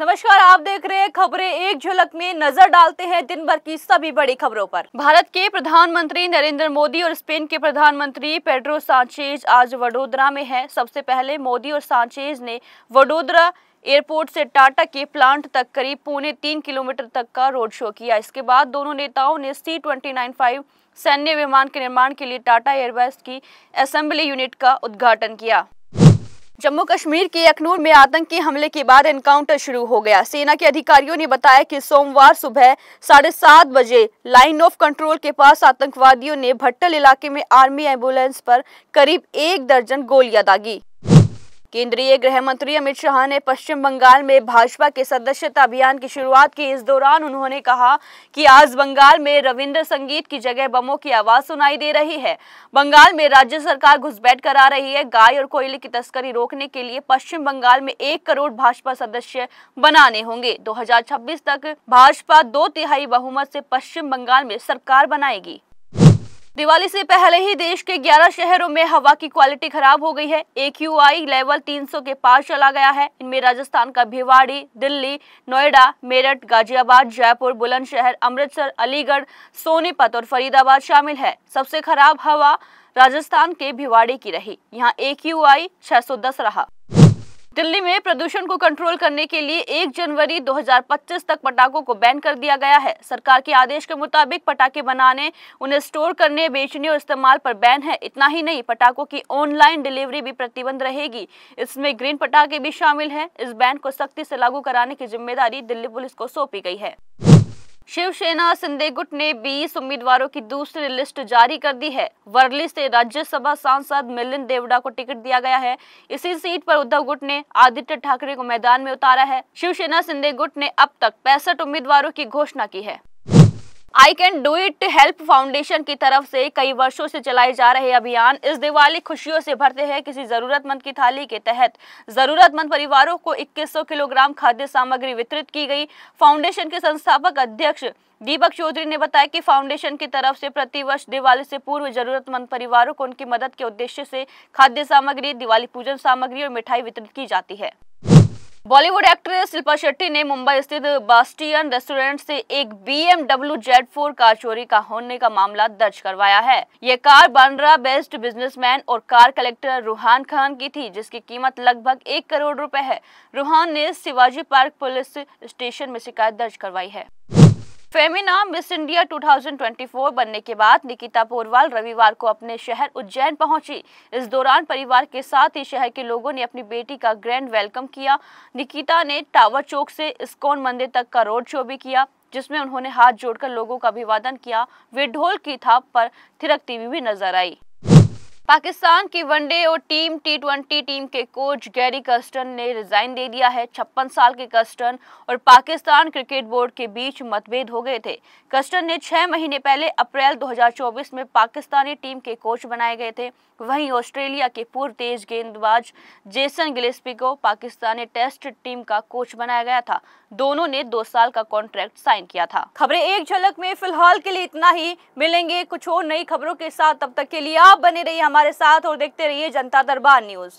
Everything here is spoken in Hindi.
नमस्कार आप देख रहे हैं खबरें एक झलक में नजर डालते हैं दिन भर की सभी बड़ी खबरों पर भारत के प्रधानमंत्री नरेंद्र मोदी और स्पेन के प्रधानमंत्री पेड्रो सांचेज आज वडोदरा में हैं सबसे पहले मोदी और सांचेज ने वडोदरा एयरपोर्ट से टाटा के प्लांट तक करीब पौने तीन किलोमीटर तक का रोड शो किया इसके बाद दोनों नेताओं ने सी ट्वेंटी नाइन फाइव सैन्य विमान के निर्माण के लिए टाटा एयरबेस की असेंबली यूनिट का उद्घाटन किया जम्मू कश्मीर के अखनूर में आतंकी हमले के बाद एनकाउंटर शुरू हो गया सेना के अधिकारियों ने बताया कि सोमवार सुबह साढ़े सात बजे लाइन ऑफ कंट्रोल के पास आतंकवादियों ने भट्टल इलाके में आर्मी एम्बुलेंस पर करीब एक दर्जन गोलियां दागी केंद्रीय गृह मंत्री अमित शाह ने पश्चिम बंगाल में भाजपा के सदस्यता अभियान की शुरुआत की इस दौरान उन्होंने कहा कि आज बंगाल में रविंद्र संगीत की जगह बमों की आवाज सुनाई दे रही है बंगाल में राज्य सरकार घुसपैठ करा रही है गाय और कोयले की तस्करी रोकने के लिए पश्चिम बंगाल में एक करोड़ भाजपा सदस्य बनाने होंगे दो तक भाजपा दो तिहाई बहुमत से पश्चिम बंगाल में सरकार बनाएगी दिवाली से पहले ही देश के 11 शहरों में हवा की क्वालिटी खराब हो गई है ए लेवल 300 के पार चला गया है इनमें राजस्थान का भिवाड़ी दिल्ली नोएडा मेरठ गाजियाबाद जयपुर बुलंदशहर अमृतसर अलीगढ़ सोनीपत और फरीदाबाद शामिल है सबसे खराब हवा राजस्थान के भिवाड़ी की रही यहाँ ए क्यू रहा दिल्ली में प्रदूषण को कंट्रोल करने के लिए 1 जनवरी 2025 तक पटाखों को बैन कर दिया गया है सरकार के आदेश के मुताबिक पटाखे बनाने उन्हें स्टोर करने बेचने और इस्तेमाल पर बैन है इतना ही नहीं पटाखों की ऑनलाइन डिलीवरी भी प्रतिबंध रहेगी इसमें ग्रीन पटाखे भी शामिल है इस बैन को सख्ती से लागू कराने की जिम्मेदारी दिल्ली पुलिस को सौंपी गई है शिवसेना सिंधे गुट ने 20 उम्मीदवारों की दूसरी लिस्ट जारी कर दी है वर्ली से राज्यसभा सांसद मिलिंद देवड़ा को टिकट दिया गया है इसी सीट पर उद्धव गुट ने आदित्य ठाकरे को मैदान में उतारा है शिवसेना सिंधे गुट ने अब तक पैंसठ उम्मीदवारों की घोषणा की है I can do it help foundation की तरफ से कई वर्षों से चलाए जा रहे अभियान इस दिवाली खुशियों से भरते हैं किसी ज़रूरतमंद की थाली के तहत ज़रूरतमंद परिवारों को 2100 किलोग्राम खाद्य सामग्री वितरित की गई फाउंडेशन के संस्थापक अध्यक्ष दीपक चौधरी ने बताया कि फाउंडेशन की तरफ से प्रतिवर्ष दिवाली से पूर्व जरूरतमंद परिवारों को उनकी मदद के उद्देश्य से खाद्य सामग्री दिवाली पूजन सामग्री और मिठाई वितरित की जाती है बॉलीवुड एक्ट्रेस शिल्पा शेट्टी ने मुंबई स्थित बास्टियन रेस्टोरेंट से एक BMW Z four car चोरी का होने का मामला दर्ज करवाया है ये कार बांद्रा बेस्ट बिजनेसमैन और कार कलेक्टर रूहान खान की थी जिसकी कीमत लगभग एक करोड़ रुपए है रूहान ने शिवाजी पार्क पुलिस स्टेशन में शिकायत दर्ज करवाई है फेमिना मिस इंडिया 2024 बनने के बाद निकिता पोरवाल रविवार को अपने शहर उज्जैन पहुंची इस दौरान परिवार के साथ ही शहर के लोगों ने अपनी बेटी का ग्रैंड वेलकम किया निकिता ने टावर चौक से स्कोन मंदिर तक का रोड शो भी किया जिसमें उन्होंने हाथ जोड़कर लोगों का अभिवादन किया वे ढोल की थाप पर थिरकती हुई भी नजर आई पाकिस्तान की वनडे और टीम टी ट्वेंटी टीम के कोच गैरी कस्टन ने रिजाइन दे दिया है छप्पन साल के कस्टन और पाकिस्तान क्रिकेट बोर्ड के बीच मतभेद हो गए थे कस्टन ने छह महीने पहले अप्रैल 2024 में पाकिस्तानी टीम के कोच बनाए गए थे वहीं ऑस्ट्रेलिया के पूर्व तेज गेंदबाज जेसन गिलेस्पी को पाकिस्तानी टेस्ट टीम का कोच बनाया गया था दोनों ने दो साल का कॉन्ट्रैक्ट साइन किया था खबरें एक झलक में फिलहाल के लिए इतना ही मिलेंगे कुछ और नई खबरों के साथ तब तक के लिए आप बने रही हमारे साथ और देखते रहिए जनता दरबार न्यूज़